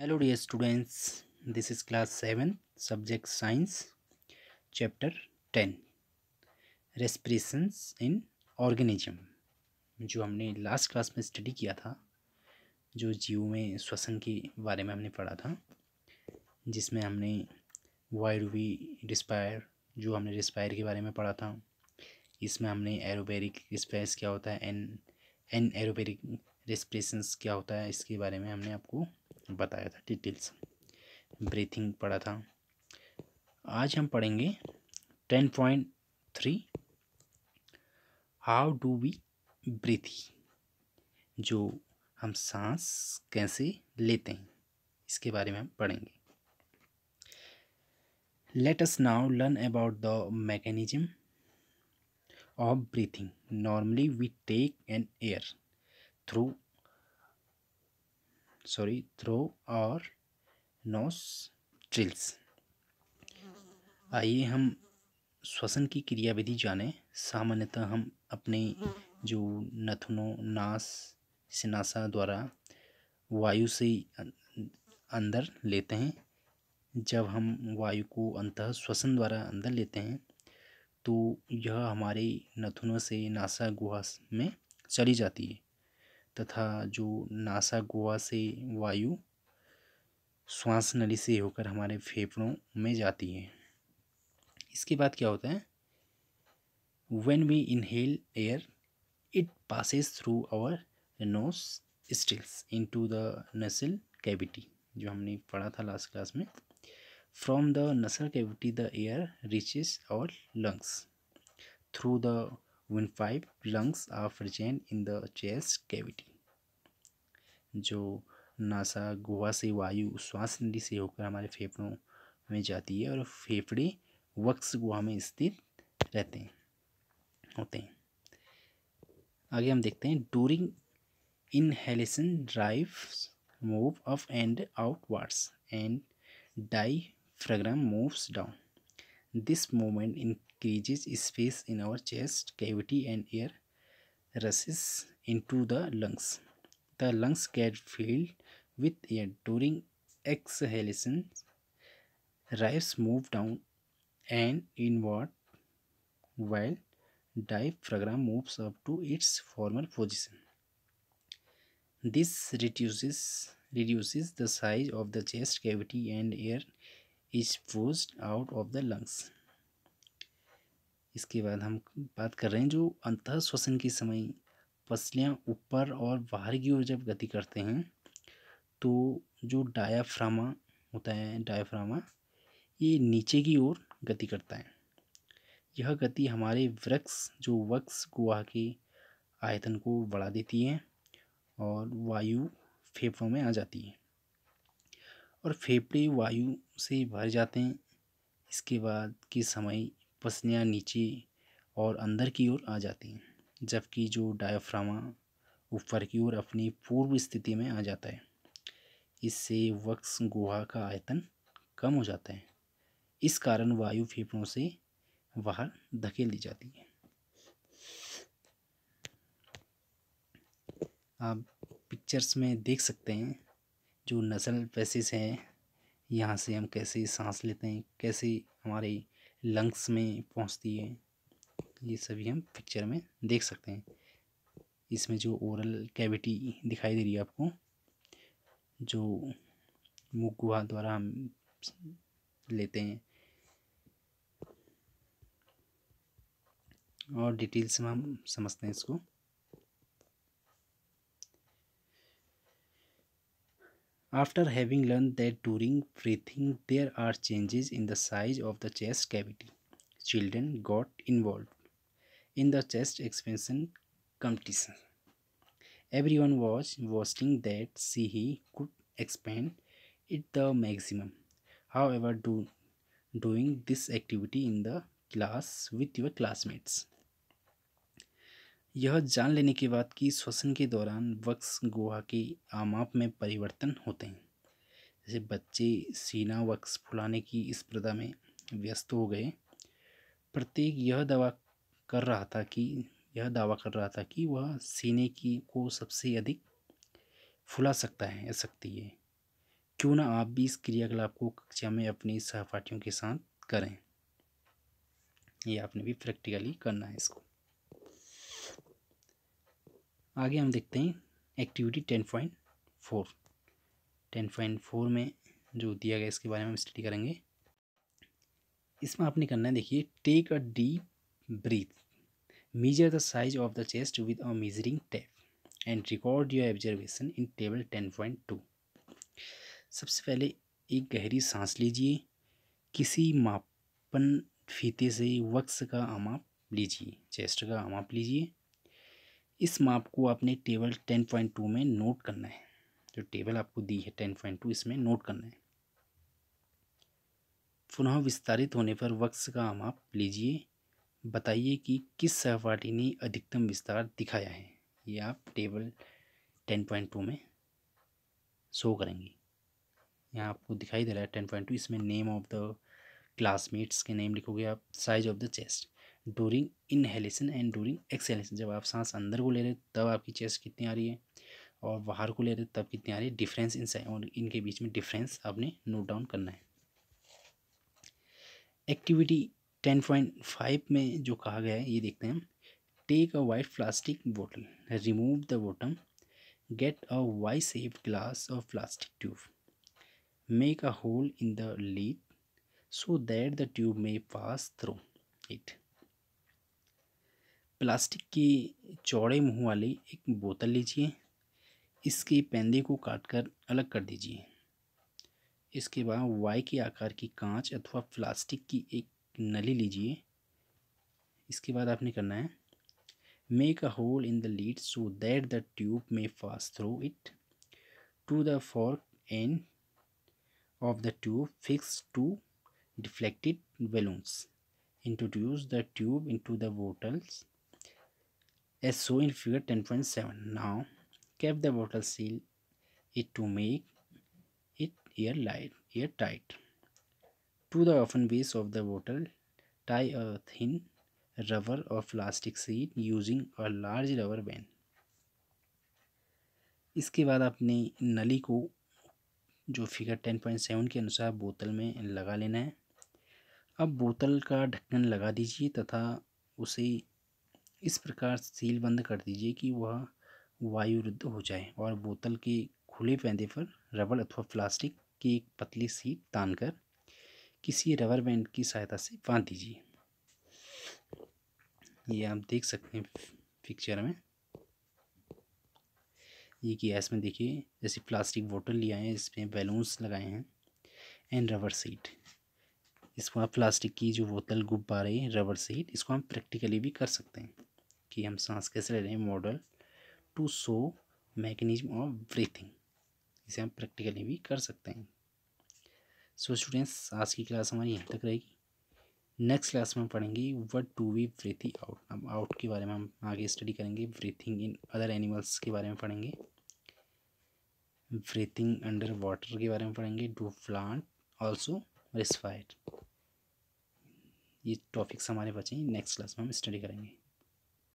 Hello dear students this is class seven subject science chapter ten respirations in organism जो हमने last class में study किया था जो जीव में श्वसन के बारे में हमने पढ़ा था जिसमें हमने वाइड वी रिस्पायर जो हमने रिस्पायर के बारे में पढ़ा था इसमें हमने एरोबेरिक रिस्पायर्स क्या होता है एन एन एरोबेरिक रेस्परेशंस क्या होता है इसके बारे में हमने आपको बताया था डिटेल्स ब्रीथिंग पढ़ा था आज हम पढ़ेंगे ten point three how do we breathing जो हम सांस कैसे लेते हैं इसके बारे में हम पढ़ेंगे let us now learn about the mechanism of breathing normally we take an air through sorry through our nostrils आइए हम श्वसन की क्रियाविधि जानें सामान्यतः हम अपने जो नथुनों नास से नासा द्वारा वायु से अं, अंदर लेते हैं जब हम वायु को अंतः श्वसन द्वारा अंदर लेते हैं तो यह हमारे नथुनों से नासा गुहा में चली जाती है तथा जो नासा गोवा से वायु श्वास नली से होकर हमारे फेफड़ों में जाती है इसके बाद क्या होता है when we inhale air it passes through our nostrils into the nasal cavity जो हमने पढ़ा था लास्ट क्लास में from the nasal cavity the air reaches our lungs through the windpipe lungs are present in the chest cavity जो नासा गोवा से वायु श्वास नदी से होकर हमारे फेफड़ों में जाती है और फेफड़े वक्स गुहा में स्थित रहते हैं होते हैं आगे हम देखते हैं during inhalation drive move up and outwards and diaphragm moves down this moment in increases space in our chest cavity and air rushes into the lungs. The lungs get filled with air during exhalation. Ribs move down and inward while diaphragm moves up to its former position. This reduces reduces the size of the chest cavity and air is forced out of the lungs. इसके बाद हम बात कर रहे हैं जो अंत श्वसन के समय पसलियाँ ऊपर और बाहर की ओर जब गति करते हैं तो जो डायाफ्रामा होता है डायाफ्रामा ये नीचे की ओर गति करता है यह गति हमारे वृक्ष जो वक्स गुहा के आयतन को बढ़ा देती है और वायु फेफड़ों में आ जाती है और फेफड़े वायु से भर जाते हैं इसके बाद के समय पसलियाँ नीचे और अंदर की ओर आ जाती हैं जबकि जो डायफ्रामा ऊपर की ओर अपनी पूर्व स्थिति में आ जाता है इससे वक्स गुहा का आयतन कम हो जाता है इस कारण वायु फेफड़ों से बाहर धकेल दी जाती है आप पिक्चर्स में देख सकते हैं जो नसल पैसेस हैं यहाँ से हम कैसे सांस लेते हैं कैसे हमारी लंग्स में पहुंचती है ये सभी हम पिक्चर में देख सकते हैं इसमें जो ओरल कैविटी दिखाई दे रही है आपको जो मुख गुहा द्वारा हम लेते हैं और डिटेल्स में हम समझते हैं इसको After having learned that during breathing there are changes in the size of the chest cavity, children got involved in the chest expansion competition. Everyone was boasting that see he could expand it the maximum. However, do, doing this activity in the class with your classmates यह जान लेने के बाद कि श्वसन के दौरान works गुहा के आमाप में परिवर्तन होते हैं जैसे बच्चे सीना वक्स फुलाने की इस प्रदा में व्यस्त हो गए प्रत्येक यह दवा कर रहा था कि यह दावा कर रहा था कि वह सीने की को सबसे अधिक फुला सकता है सकती है क्यों ना आप भी इस क्रियाकलाप को कक्षा में अपनी सहपाठियों के साथ करें ये आपने भी प्रैक्टिकली करना है इसको आगे हम देखते हैं activity ten point four ten point four में जो दिया गया इसके बारे में हम स्टडी करेंगे इसमें आपने करना है देखिए take a deep breath the size of the chest with a measuring tape and record your record in table ten point two सबसे पहले एक गहरी सांस लीजिए किसी मापन फीते से वक्स का अमाप लीजिए चेस्ट का अमाप लीजिए इस माप को आपने टेबल टेन पॉइंट टू में नोट करना है जो टेबल आपको दी है टेन पॉइंट टू इसमें नोट करना है पुनः विस्तारित होने पर वक्स का माप लीजिए बताइए कि किस सहपाठी ने अधिकतम विस्तार दिखाया है ये आप टेबल टेन पॉइंट टू में शो करेंगे यहाँ आपको दिखाई दे रहा है टेन पॉइंट टू इसमें नेम ऑफ द क्लासमेट्स के नेम लिखोगे आप size of the chest during inhalation and during exhalation जब आप सांस अंदर को ले रहे तब आपकी चेस्ट कितनी आ रही है और बाहर को ले रहे तब कितनी आ रही है डिफरेंस इन और इनके बीच में डिफरेंस आपने नोट डाउन करना है एक्टिविटी टेन पॉइंट फाइव में जो कहा गया है ये देखते हैं take a white plastic bottle remove the bottom get a Y shaped glass और plastic tube make a hole in the lid so that the tube may pass through it plastic की चौड़े मुँह वाली एक बोतल लीजिए इसके पेंदे को काट कर अलग कर दीजिए इसके बाद वाई के आकार की कांच अथवा प्लास्टिक की एक नली लीजिए इसके बाद आपने करना है make a hole in the lid so that the tube may pass through it to the fork end of the tube fix two deflected balloons introduce the tube into the bottles as shown in figure 10.7 now cap the bottle seal it to make it air light air tight to the open base of the bottle tie a thin rubber or plastic sheet using a large rubber band इसके बाद आपने नली को जो figure ten point seven के अनुसार बोतल में लगा लेना है अब बोतल का ढक्कन लगा दीजिए तथा उसे इस प्रकार सील बंद कर दीजिए कि वह वायुरुद्ध हो जाए और बोतल के खुले पैदे पर रबड़ अथवा प्लास्टिक की एक पतली सी तान कर किसी रबर बैंड की सहायता से बांध दीजिए ये आप देख सकते हैं पिक्चर में ये गैस में देखिए जैसे प्लास्टिक बोतल लिया है इसमें बैलून्स लगाए हैं एंड रबर सीट इसको आप प्लास्टिक की जो बोतल गुब्बारे रबर सीट इसको हम प्रैक्टिकली भी कर सकते हैं कि हम सांस कैसे ले रहे हैं model to show mechanism of breathing इसे हम प्रैक्टिकली भी कर सकते हैं सो स्टूडेंट्स आज की क्लास हमारी यहाँ तक रहेगी नेक्स्ट क्लास में हम पढ़ेंगे what do we breathing out अब आउट के बारे में हम आगे स्टडी करेंगे ब्रीथिंग इन अदर एनिमल्स के बारे में पढ़ेंगे ब्रीथिंग अंडर वाटर के बारे में पढ़ेंगे डू प्लांट ऑल्सो रिस्फाइड ये टॉपिक्स हमारे बचे हैं नेक्स्ट क्लास में हम स्टडी करेंगे